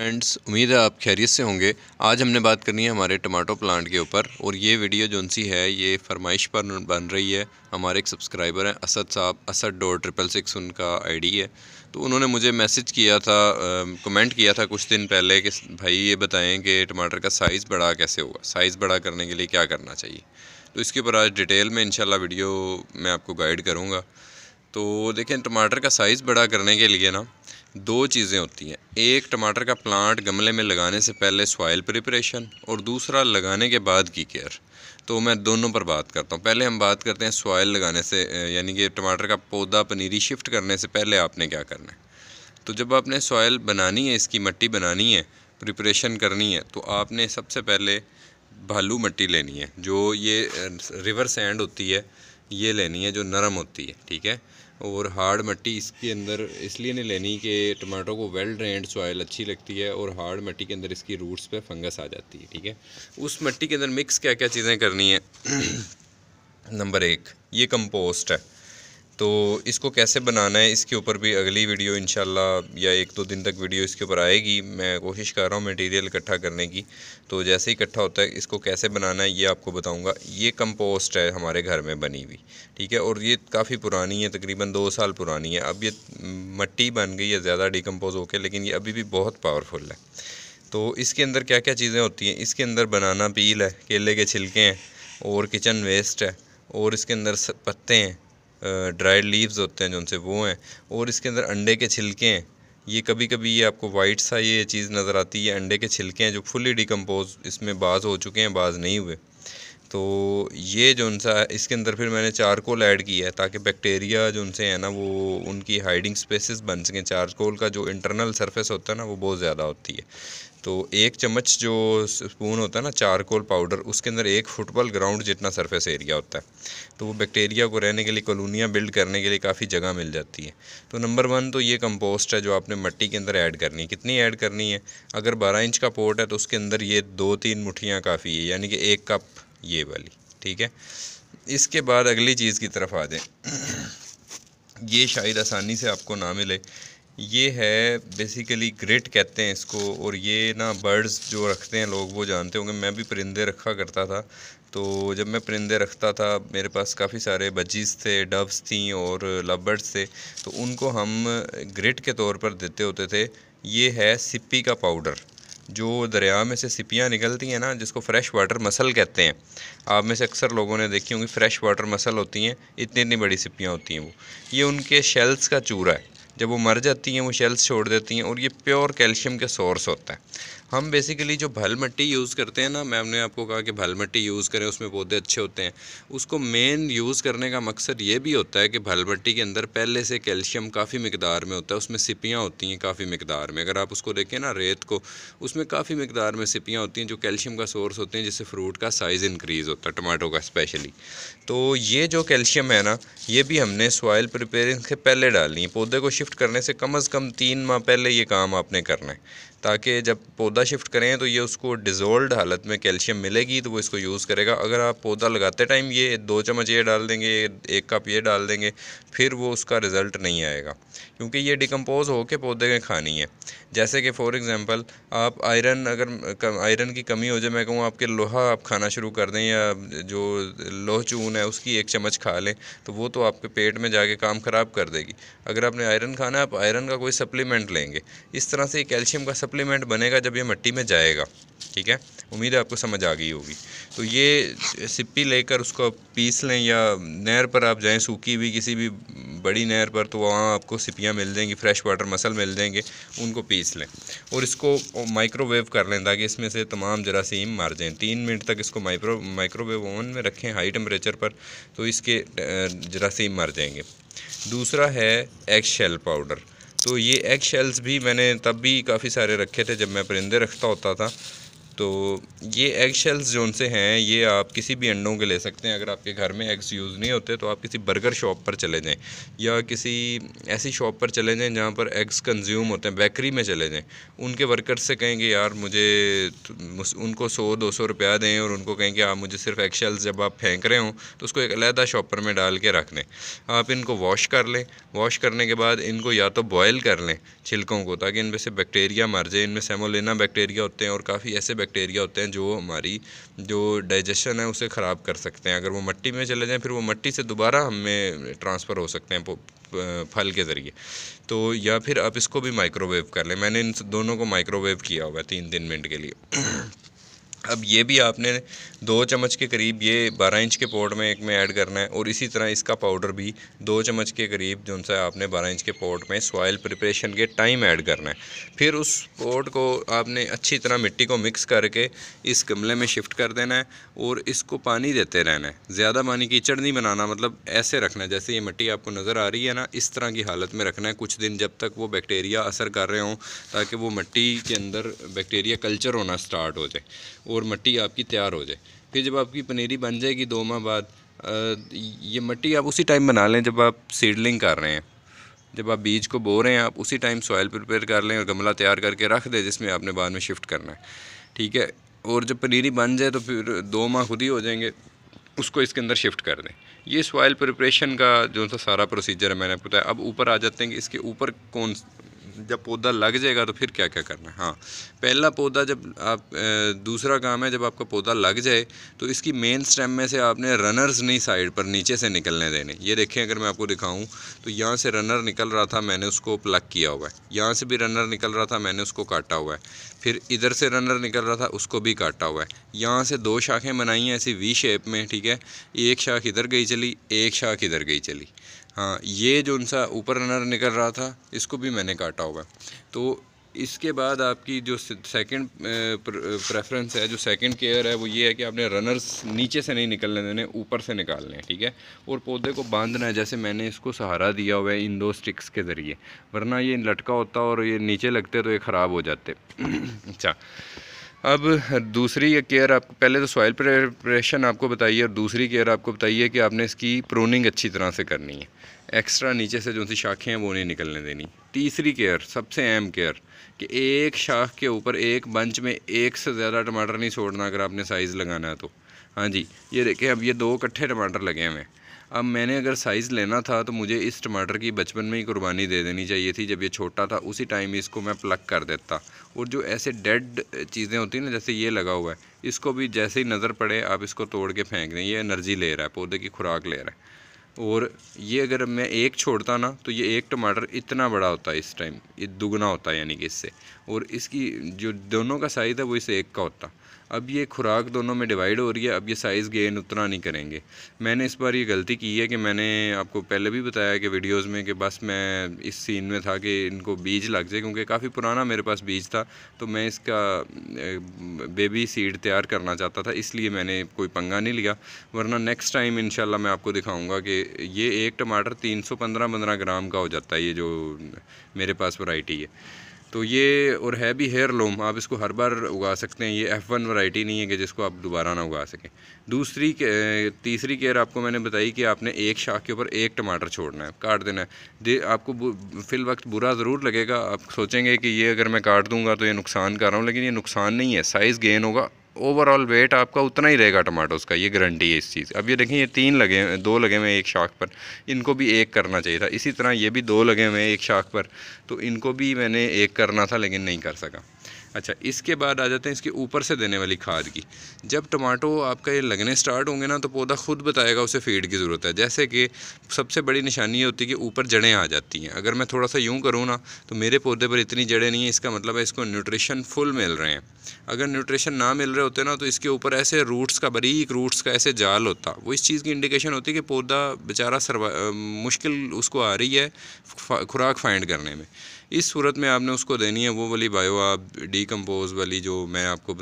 friends उम्मीद है आप खैरियत से होंगे आज हमने बात करनी है हमारे टमाटो प्लांट के ऊपर और ये वीडियो जो सी है ये फरमाइश पर बन रही है हमारे एक सब्सक्राइबर हैं असद साहब असद डो ट्रिपल सिक्स उनका आईडी है तो उन्होंने मुझे मैसेज किया था कमेंट किया था कुछ दिन पहले कि भाई ये बताएं कि टमाटर का साइज़ बड़ा कैसे होगा साइज़ बड़ा करने के लिए क्या करना चाहिए तो इसके ऊपर आज डिटेल में इन वीडियो मैं आपको गाइड करूँगा तो देखें टमाटर का साइज़ बड़ा करने के लिए ना दो चीज़ें होती हैं एक टमाटर का प्लांट गमले में लगाने से पहले सॉइल प्रिपरेशन और दूसरा लगाने के बाद की केयर तो मैं दोनों पर बात करता हूँ पहले हम बात करते हैं सॉइल लगाने से यानी कि टमाटर का पौधा पनीरी शिफ्ट करने से पहले आपने क्या करना है तो जब आपने सॉइल बनानी है इसकी मिट्टी बनानी है प्रिपरेशन करनी है तो आपने सबसे पहले भालू मिट्टी लेनी है जो ये रिवर सैंड होती है ये लेनी है जो नरम होती है ठीक है और हार्ड मिट्टी इसके अंदर इसलिए नहीं लेनी कि टमाटो को वेल ड्रेंड सॉयल अच्छी लगती है और हार्ड मिट्टी के अंदर इसकी रूट्स पे फंगस आ जाती है ठीक है उस मिट्टी के अंदर मिक्स क्या क्या चीज़ें करनी है नंबर एक ये कंपोस्ट है तो इसको कैसे बनाना है इसके ऊपर भी अगली वीडियो इन या एक दो दिन तक वीडियो इसके ऊपर आएगी मैं कोशिश कर रहा हूँ मटेरियल इकट्ठा करने की तो जैसे ही इकट्ठा होता है इसको कैसे बनाना है ये आपको बताऊँगा ये कंपोस्ट है हमारे घर में बनी हुई ठीक है और ये काफ़ी पुरानी है तकरीबन दो साल पुरानी है अब ये मट्टी बन गई है ज़्यादा डिकम्पोज होकर लेकिन ये अभी भी बहुत पावरफुल है तो इसके अंदर क्या क्या चीज़ें होती हैं इसके अंदर बनाना पील है केले के छिलके हैं और किचन वेस्ट है और इसके अंदर पत्ते हैं ड्राइड लीव्स होते हैं जो उनसे वो हैं और इसके अंदर अंडे के छिलके हैं ये कभी कभी ये आपको वाइट सा ये चीज़ नज़र आती है अंडे के छिलके हैं जो फुली डिकम्पोज इसमें बाज़ हो चुके हैं बाज़ नहीं हुए तो ये जो सा इसके अंदर फिर मैंने चारकोल ऐड किया है ताकि बैक्टीरिया जो उनसे है ना वो उनकी हाइडिंग स्पेसेस बन सकें चारकोल का जो इंटरनल सरफेस होता है ना वो बहुत ज़्यादा होती है तो एक चम्मच जो स्पून होता है ना चारकोल पाउडर उसके अंदर एक फुटबॉल ग्राउंड जितना सरफेस एरिया होता है तो वो बैक्टीरिया को रहने के लिए कॉलोनियाँ बिल्ड करने के लिए काफ़ी जगह मिल जाती है तो नंबर वन तो ये कंपोस्ट है जो आपने मिट्टी के अंदर ऐड करनी है कितनी ऐड करनी है अगर बारह इंच का पोट है तो उसके अंदर ये दो तीन मुठियाँ काफ़ी है यानी कि एक कप ये वाली ठीक है इसके बाद अगली चीज़ की तरफ आ जाए ये शायद आसानी से आपको ना मिले ये है बेसिकली ग्रिट कहते हैं इसको और ये ना बर्ड्स जो रखते हैं लोग वो जानते होंगे मैं भी परिंदे रखा करता था तो जब मैं परिंदे रखता था मेरे पास काफ़ी सारे बजीज थे डब्स थी और लबर्ड्स थे तो उनको हम ग्रिट के तौर पर देते होते थे ये है सिप्पी का पाउडर जो दरिया में से सिपियाँ निकलती हैं ना जिसको फ़्रेश वाटर मसल कहते हैं आप में से अक्सर लोगों ने देखी होंगी फ़्रेश वाटर मसल होती हैं इतनी इतनी बड़ी सिपियाँ होती हैं वो ये उनके शेल्स का चूरा है जब वो मर जाती हैं वो शेल्स छोड़ देती हैं और ये प्योर कैल्शियम का सोर्स होता है हम बेसिकली जो भल मट्टी यूज़ करते हैं ना मैम ने आपको कहा कि भल मट्टी यूज़ करें उसमें पौधे अच्छे होते हैं उसको मेन यूज़ करने का मकसद ये भी होता है कि भल मट्टी के अंदर पहले से कैल्शियम काफ़ी मकदार में होता है उसमें सिपियाँ होती हैं काफ़ी मकदार में अगर आप उसको देखें ना रेत को उसमें काफ़ी मकदार में सिपियाँ होती हैं जो कैल्शियम का सोर्स होते हैं जिससे फ्रूट का साइज़ इंक्रीज़ होता है टमाटो का स्पेशली तो ये जो कैल्शियम है ना ये भी हमने सॉयल प्रिपेयरिंग से पहले डालनी है पौधे को शिफ्ट करने से कम अज़ कम तीन माह पहले ये काम आपने करना है ताकि जब पौधा शिफ्ट करें तो ये उसको डिज़ोल्ड हालत में कैल्शियम मिलेगी तो वो इसको यूज़ करेगा अगर आप पौधा लगाते टाइम ये दो चम्मच ये डाल देंगे एक कप ये डाल देंगे फिर वो उसका रिज़ल्ट नहीं आएगा क्योंकि ये डिकम्पोज होकर पौधे के खानी है जैसे कि फॉर एग्ज़ाम्पल आप आयरन अगर आयरन की कमी हो जाए मैं कहूँ आपके लोहा आप खाना शुरू कर दें या जो लोह चून है उसकी एक चम्मच खा लें तो वो तो आपके पेट में जाके काम ख़राब कर देगी अगर आपने आयरन खाना है आप आयरन का कोई सप्लीमेंट लेंगे इस तरह से कैल्शियम का सप्लीमेंट बनेगा जब ये मिट्टी में जाएगा ठीक है उम्मीद है आपको समझ आ गई होगी तो ये सिप्पी लेकर उसको आप पीस लें या नहर पर आप जाएं सूखी भी किसी भी बड़ी नहर पर तो वहाँ आपको सिपियाँ मिल जाएंगी फ्रेश वाटर मसल मिल जाएंगे उनको पीस लें और इसको माइक्रोवेव कर लें ताकि इसमें से तमाम जरासीम मार जाएं तीन मिनट तक इसको माइक्रो माइक्रोवेव ओवन में रखें हाई टेम्परेचर पर तो इसके जरासीम मर जाएंगे दूसरा है एग शेल पाउडर तो ये एग शेल्स भी मैंने तब भी काफ़ी सारे रखे थे जब मैं परिंदे रखता होता था तो ये एग शेल्स जो उनसे हैं ये आप किसी भी अंडों के ले सकते हैं अगर आपके घर में एग्स यूज़ नहीं होते तो आप किसी बर्गर शॉप पर चले जाएं या किसी ऐसी शॉप पर चले जाएं जहाँ पर एग्स कंज्यूम होते हैं बेकरी में चले जाएं उनके वर्कर्स से कहेंगे यार मुझे उनको सौ दो सौ रुपया दें और उनको कहें कि आप मुझे सिर्फ एग शेल्स जब आप फेंक रहे हों तो उसको एक अलहदा शॉपर में डाल के रख लें आप इनको वॉश कर लें वॉश करने के बाद इनको या तो बॉयल कर लें छिलकों को ताकि इनमें से बैक्टीरिया मर जाए इनमें सेमोलिना बैक्टीरिया होते हैं और काफ़ी ऐसे बैक्टीरिया होते हैं जो हमारी जो डाइजेशन है उसे ख़राब कर सकते हैं अगर वो मट्टी में चले जाएँ फिर वो मट्टी से दोबारा हमें ट्रांसफ़र हो सकते हैं फल के ज़रिए तो या फिर आप इसको भी माइक्रोवेव कर लें मैंने इन दोनों को माइक्रोवेव किया हुआ है तीन तीन मिनट के लिए अब ये भी आपने दो चम्मच के करीब ये बारह इंच के पॉट में एक में ऐड करना है और इसी तरह इसका पाउडर भी दो चम्मच के करीब जो सा आपने बारह इंच के पॉट में सॉयल प्रिपरेशन के टाइम ऐड करना है फिर उस पॉट को आपने अच्छी तरह मिट्टी को मिक्स करके इस गमले में शिफ्ट कर देना है और इसको पानी देते रहना है ज़्यादा पानी कीचड़ नहीं बनाना मतलब ऐसे रखना है जैसे ये मिट्टी आपको नज़र आ रही है ना इस तरह की हालत में रखना है कुछ दिन जब तक वो बैक्टीरिया असर कर रहे हों ताकि वो मिट्टी के अंदर बैक्टीरिया कल्चर होना स्टार्ट हो जाए और मिट्टी आपकी तैयार हो जाए फिर जब आपकी पनीरी बन जाएगी दो माह बाद ये मट्टी आप उसी टाइम बना लें जब आप सीडलिंग कर रहे हैं जब आप बीज को बो रहे हैं आप उसी टाइम सॉइल प्रिपेयर कर लें और गमला तैयार करके रख दें जिसमें आपने बाद में शिफ्ट करना है ठीक है और जब पनीरी बन जाए तो फिर दो माह खुद ही हो जाएंगे उसको इसके अंदर शिफ्ट कर दें ये सॉइल प्रिपरेशन का जो सा सारा प्रोसीजर है मैंने बताया अब ऊपर आ जाते हैं कि इसके ऊपर कौन जब पौधा लग जाएगा तो फिर क्या क्या करना है हाँ पहला पौधा जब आप दूसरा काम है जब आपका पौधा लग जाए तो इसकी मेन स्टेम में से आपने रनर्स नहीं साइड पर नीचे से निकलने देने ये देखें अगर मैं आपको दिखाऊँ तो यहाँ से रनर निकल रहा था मैंने उसको प्लग किया हुआ है यहाँ से भी रनर निकल रहा था मैंने उसको काटा हुआ है फिर इधर से रनर निकल रहा था उसको भी काटा हुआ है यहाँ से दो शाखें बनाई हैं ऐसी वी शेप में ठीक है एक शाख इधर गई चली एक शाख इधर गई चली हाँ ये जो उन ऊपर रनर निकल रहा था इसको भी मैंने काटा हुआ तो इसके बाद आपकी जो सेकंड प्रेफरेंस है जो सेकंड केयर है वो ये है कि आपने रनर्स नीचे से नहीं निकलने देने ऊपर से निकालने हैं ठीक है और पौधे को बांधना है जैसे मैंने इसको सहारा दिया हुआ है इन दो स्टिक्स के ज़रिए वरना ये लटका होता और ये नीचे लगते तो ये ख़राब हो जाते अच्छा अब दूसरी केयर आप पहले तो सॉइल प्रेपरेशन आपको बताइए और दूसरी केयर आपको बताइए कि आपने इसकी प्रोनिंग अच्छी तरह से करनी है एक्स्ट्रा नीचे से जो सी शाखें हैं वो नहीं निकलने देनी तीसरी केयर सबसे अहम केयर कि एक शाख के ऊपर एक बंच में एक से ज़्यादा टमाटर नहीं छोड़ना अगर आपने साइज़ लगाना है तो हाँ जी ये देखें अब ये दो कट्ठे टमाटर लगे हुए हैं अब मैंने अगर साइज़ लेना था तो मुझे इस टमाटर की बचपन में ही कुर्बानी दे देनी चाहिए थी जब ये छोटा था उसी टाइम इसको मैं प्लग कर देता और जो ऐसे डेड चीज़ें होती हैं ना जैसे ये लगा हुआ है इसको भी जैसे ही नज़र पड़े आप इसको तोड़ के फेंक दें ये एनर्जी ले रहा है पौधे की खुराक ले रहा है और ये अगर मैं एक छोड़ता ना तो ये एक टमाटर इतना बड़ा होता है इस टाइम ये दुगना होता है यानी कि इससे और इसकी जो दोनों का साइज़ है वो इस एक का होता अब ये खुराक दोनों में डिवाइड हो रही है अब ये साइज़ गेन उतना नहीं करेंगे मैंने इस बार ये गलती की है कि मैंने आपको पहले भी बताया कि वीडियोस में कि बस मैं इस सीन में था कि इनको बीज लग जाए क्योंकि काफ़ी पुराना मेरे पास बीज था तो मैं इसका बेबी सीड तैयार करना चाहता था इसलिए मैंने कोई पंगा नहीं लिया वरना नेक्स्ट टाइम इन मैं आपको दिखाऊँगा कि ये एक टमाटर तीन सौ पंद्रह पंद्रह ग्राम का हो जाता है ये जो मेरे पास वराइटी है तो ये और है भी हेयर लोम आप इसको हर बार उगा सकते हैं ये एफ़ वन वराइटी नहीं है कि जिसको आप दोबारा ना उगा सकें दूसरी तीसरी केयर आपको मैंने बताई कि आपने एक शाख के ऊपर एक टमाटर छोड़ना है काट देना है दे आपको फिल वक्त बुरा ज़रूर लगेगा आप सोचेंगे कि ये अगर मैं काट दूँगा तो ये नुकसान कर रहा हूँ लेकिन ये नुकसान नहीं है साइज़ गेन होगा ओवरऑल वेट आपका उतना ही रहेगा टमाटोज़ का ये गारंटी है इस चीज़ अब ये देखें ये तीन लगे हुए दो लगे हुए एक शाख पर इनको भी एक करना चाहिए था इसी तरह ये भी दो लगे हुए हैं एक शाख पर तो इनको भी मैंने एक करना था लेकिन नहीं कर सका अच्छा इसके बाद आ जाते हैं इसके ऊपर से देने वाली खाद की जब टमाटो आपका ये लगने स्टार्ट होंगे ना तो पौधा खुद बताएगा उसे फीड की ज़रूरत है जैसे कि सबसे बड़ी निशानी ये होती है कि ऊपर जड़ें आ जाती हैं अगर मैं थोड़ा सा यूँ करूँ ना तो मेरे पौधे पर इतनी जड़ें नहीं है इसका मतलब है इसको न्यूट्रिशन फुल मिल रहे हैं अगर न्यूट्रिशन ना मिल रहे होते ना तो इसके ऊपर ऐसे रूट्स का बरीक रूट्स का ऐसे जाल होता वो इस चीज़ की इंडिकेशन होती है कि पौधा बेचारा मुश्किल उसको आ रही है खुराक फाइंड करने में इस सूरत में आपने उसको देनी है वो वाली बायो आप डिकम्पोज वाली जो मैं आपको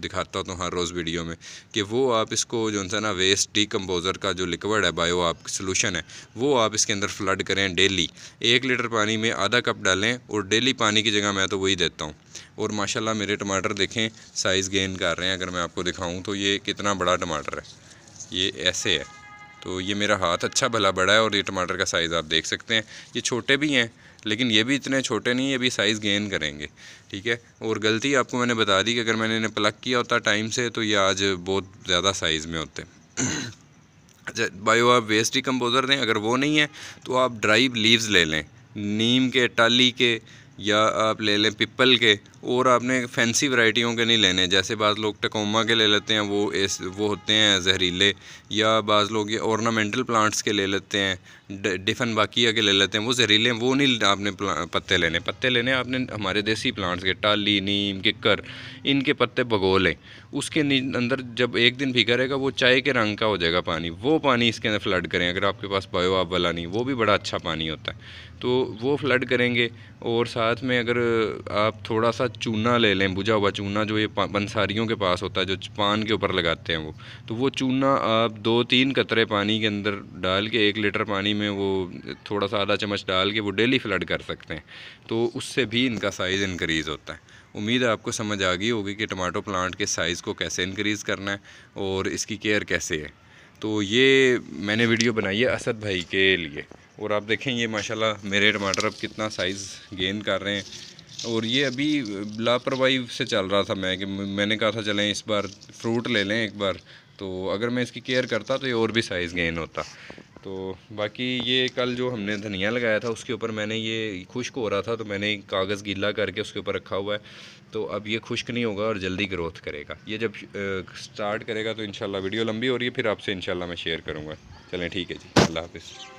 दिखाता हूँ तो हर रोज़ वीडियो में कि वो आप इसको जो है ना वेस्ट डिकम्पोज़र का जो लिक्विड है बायो आप सोलूशन है वो आप इसके अंदर फ्लड करें डेली एक लीटर पानी में आधा कप डालें और डेली पानी की जगह मैं तो वही देता हूँ और माशाला मेरे टमाटर देखें साइज़ गेन कर रहे हैं अगर मैं आपको दिखाऊँ तो ये कितना बड़ा टमाटर है ये ऐसे है तो ये मेरा हाथ अच्छा भला बड़ा है और ये टमाटर का साइज़ आप देख सकते हैं ये छोटे भी हैं लेकिन ये भी इतने छोटे नहीं ये भी साइज़ गेन करेंगे ठीक है और गलती आपको मैंने बता दी कि अगर मैंने इन्हें प्लग किया होता टाइम से तो ये आज बहुत ज़्यादा साइज़ में होते अच्छा बायो आप वेस्ट डिकम्पोज़र दें अगर वो नहीं है तो आप ड्राई लीव्स ले लें नीम के टाली के या आप ले लें पिपल के और आपने फैंसी वैरायटियों के नहीं लेने जैसे बाज़ लोग टकोमा के ले लेते हैं वो इस वो होते हैं जहरीले या बाज़ लोग ये ऑर्नामेंटल प्लांट्स के ले लेते हैं डिफन बाकी के ले लेते हैं वो जहरीले वो नहीं आपने पत्ते लेने पत्ते लेने आपने हमारे देसी प्लांट्स के टाली नीम किक्कर इनके पत्ते भगो लें उसके अंदर जब एक दिन भीगा वो चाय के रंग का हो जाएगा पानी वो पानी इसके अंदर फ्लड करें अगर आपके पास बायो आप वाला नहीं वो भी बड़ा अच्छा पानी होता है तो वो फ्लड करेंगे और साथ में अगर आप थोड़ा सा चूना ले लें बुझा हुआ चूना जो ये पंसारियों के पास होता है जो पान के ऊपर लगाते हैं वो तो वो चूना आप दो तीन कतरे पानी के अंदर डाल के एक लीटर पानी में में वो थोड़ा सा आधा चम्मच डाल के वो डेली फ्लड कर सकते हैं तो उससे भी इनका साइज़ इनक्रीज़ होता है उम्मीद है आपको समझ आ गई होगी कि टमाटो प्लांट के साइज़ को कैसे इनक्रीज़ करना है और इसकी केयर कैसे है तो ये मैंने वीडियो बनाई है असद भाई के लिए और आप देखें ये माशाल्लाह मेरे टमाटर अब कितना साइज़ गेन कर रहे हैं और ये अभी लापरवाही से चल रहा था मैं कि मैंने कहा था चलें इस बार फ्रूट ले लें एक बार तो अगर मैं इसकी केयर करता तो ये और भी साइज़ गेन होता तो बाकी ये कल जो हमने धनिया लगाया था उसके ऊपर मैंने ये खुश्क हो रहा था तो मैंने कागज़ गीला करके उसके ऊपर रखा हुआ है तो अब ये खुश्क नहीं होगा और जल्दी ग्रोथ करेगा ये जब स्टार्ट करेगा तो इन वीडियो लंबी हो रही है फिर आपसे इनशाला मैं शेयर करूँगा चलें ठीक है जी अल्लाह हाफिज़